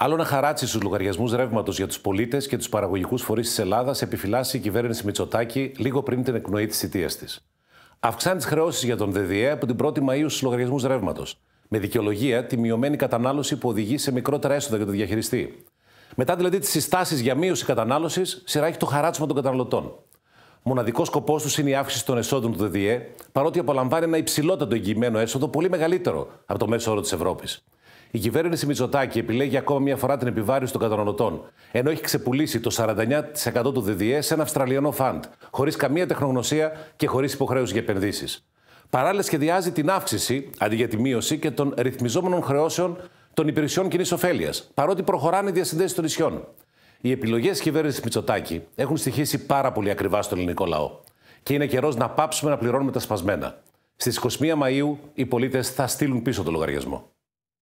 Άλλο να χαράτσει στους λογαριασμούς ρεύματος για τους πολίτες και τους παραγωγικούς φορείς της Ελλάδας επιφυλάσσει η κυβέρνηση Μητσοτάκη λίγο πριν την εκνοή της θητείας της. Αυξάνει τις χρεώσεις για τον ΔΔΕ από την 1η Μαου στους λογαριασμούς ρεύματος. Με δικαιολογία τη μειωμένη κατανάλωση που οδηγεί σε μικρότερα έσοδα για τον διαχειριστή. Μετά δηλαδή τις συστάσεις για μείωση κατανάλωσης, σειρά έχει το χαράτσμα των καταναλωτών. Μοναδικός σκοπός τους είναι η αύξηση των εσόδων του ΔΔΕ, παρότι απολαμβάνει ένα υψηλότατο εγγυημένο έσοδο πολύ μεγαλύτερο από το μέσο όρο της Ευρώπης. Η κυβέρνηση Μητσοτάκη επιλέγει ακόμα μια φορά την επιβάρηση των καταναλωτών, ενώ έχει ξεπουλήσει το 49% του ΔΔΕ σε ένα Αυστραλιανό φαντ, χωρίς καμία τεχνογνωσία και χωρίς υποχρέωση για επενδύσεις. Παράλληλα, σχεδιάζει την αύξηση, αντί για τη μείωση, και των ρυθμιζόμενων χρεώσεων των υπηρεσιών κοινή ωφέλεια, παρότι προχωράνε οι διασυνδέσεις των νησιών. Οι επιλογές της κυβέρνησης Μητσοτάκη έχουν στοιχήσει πάρα πολύ ακριβά στον ελληνικό λαό. Και είναι καιρός να πάψουμε να πληρώνουμε τα σπασμένα. Στις 21 Μαου οι πολίτες θα στείλουν πίσω το λογαριασμό.